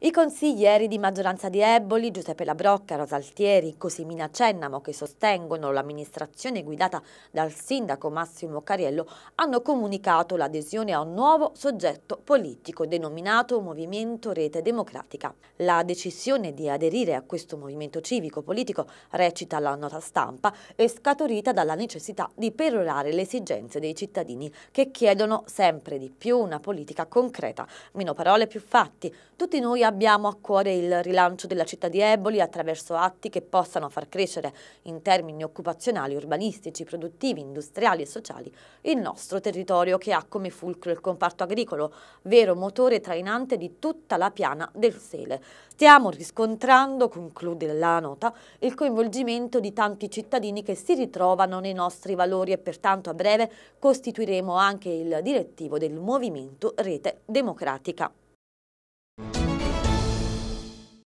I consiglieri di maggioranza di Eboli, Giuseppe Labrocca, Rosaltieri, Cosimina Cennamo, che sostengono l'amministrazione guidata dal sindaco Massimo Cariello, hanno comunicato l'adesione a un nuovo soggetto politico denominato Movimento Rete Democratica. La decisione di aderire a questo movimento civico-politico, recita la nota stampa, è scaturita dalla necessità di perorare le esigenze dei cittadini che chiedono sempre di più una politica concreta. Meno parole, più fatti. Tutti noi abbiamo a cuore il rilancio della città di Eboli attraverso atti che possano far crescere in termini occupazionali, urbanistici, produttivi, industriali e sociali il nostro territorio che ha come fulcro il comparto agricolo, vero motore trainante di tutta la piana del Sele. Stiamo riscontrando, conclude la nota, il coinvolgimento di tanti cittadini che si ritrovano nei nostri valori e pertanto a breve costituiremo anche il direttivo del Movimento Rete Democratica.